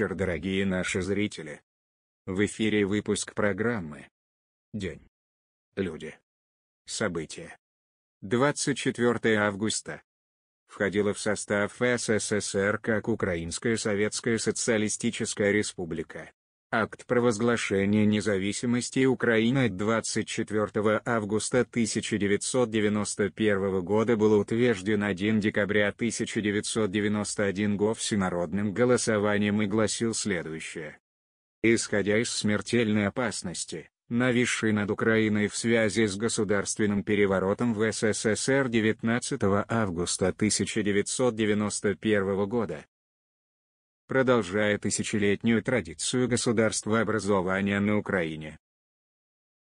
вечер, дорогие наши зрители. В эфире выпуск программы «День. Люди. События». 24 августа. Входила в состав СССР как Украинская Советская Социалистическая Республика. Акт провозглашения независимости Украины 24 августа 1991 года был утвержден 1 декабря 1991 года всенародным голосованием и гласил следующее. Исходя из смертельной опасности, нависшей над Украиной в связи с государственным переворотом в СССР 19 августа 1991 года, продолжая тысячелетнюю традицию государства образования на Украине.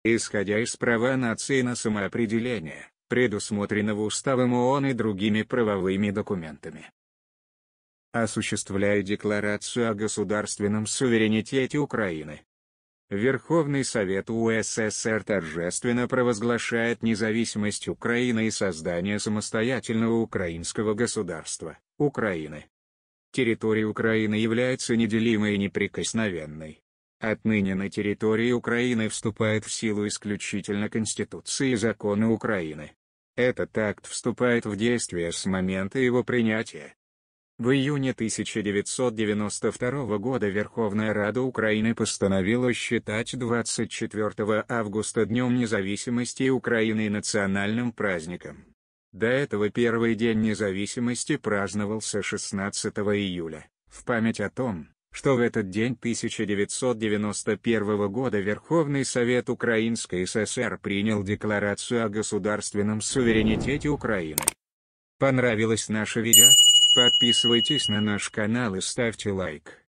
Исходя из права нации на самоопределение, предусмотренного Уставом ООН и другими правовыми документами. Осуществляя Декларацию о государственном суверенитете Украины. Верховный Совет УССР торжественно провозглашает независимость Украины и создание самостоятельного украинского государства, Украины территория Украины является неделимой и неприкосновенной. Отныне на территории Украины вступает в силу исключительно Конституции и законы Украины. Этот акт вступает в действие с момента его принятия. В июне 1992 года Верховная Рада Украины постановила считать 24 августа Днем независимости Украины национальным праздником. До этого первый день независимости праздновался 16 июля, в память о том, что в этот день 1991 года Верховный Совет Украинской ССР принял Декларацию о государственном суверенитете Украины. Понравилось наше видео? Подписывайтесь на наш канал и ставьте лайк.